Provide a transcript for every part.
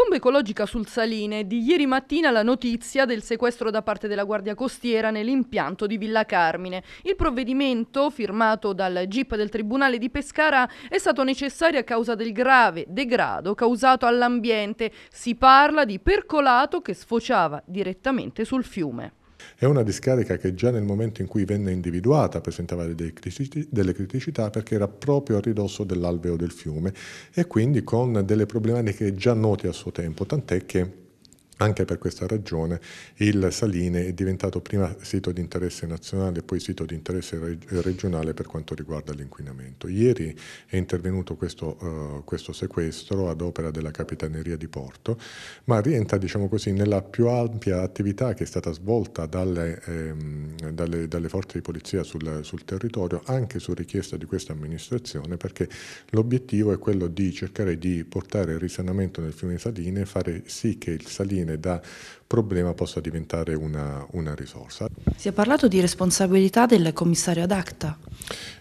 bomba ecologica sul Saline, di ieri mattina la notizia del sequestro da parte della Guardia Costiera nell'impianto di Villa Carmine. Il provvedimento, firmato dal GIP del Tribunale di Pescara, è stato necessario a causa del grave degrado causato all'ambiente. Si parla di percolato che sfociava direttamente sul fiume. È una discarica che già nel momento in cui venne individuata presentava delle criticità perché era proprio a ridosso dell'alveo del fiume e quindi con delle problematiche già note a suo tempo, tant'è che anche per questa ragione il Saline è diventato prima sito di interesse nazionale e poi sito di interesse regionale per quanto riguarda l'inquinamento. Ieri è intervenuto questo, uh, questo, sequestro ad opera della Capitaneria di Porto, ma rientra diciamo così, nella più ampia attività che è stata svolta dalle, ehm, dalle, dalle forze di polizia sul, sul territorio, anche su richiesta di questa amministrazione, perché l'obiettivo è quello di cercare di portare il risanamento nel fiume Saline, e fare sì che il Saline viene da problema possa diventare una, una risorsa. Si è parlato di responsabilità del commissario ad acta.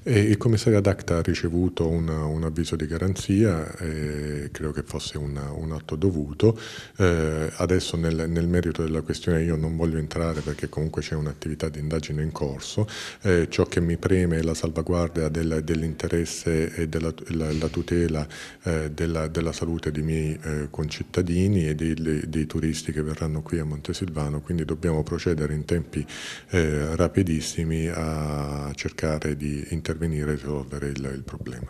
E il commissario ad acta ha ricevuto una, un avviso di garanzia, eh, credo che fosse una, un atto dovuto. Eh, adesso nel, nel, merito della questione io non voglio entrare perché comunque c'è un'attività di indagine in corso. Eh, ciò che mi preme è la salvaguardia del, dell'interesse e della la, la tutela eh, della, della, salute dei miei eh, concittadini e dei, dei, dei, turisti che verranno qui a Montesilvano, quindi dobbiamo procedere in tempi eh, rapidissimi a cercare di intervenire e risolvere il, il problema.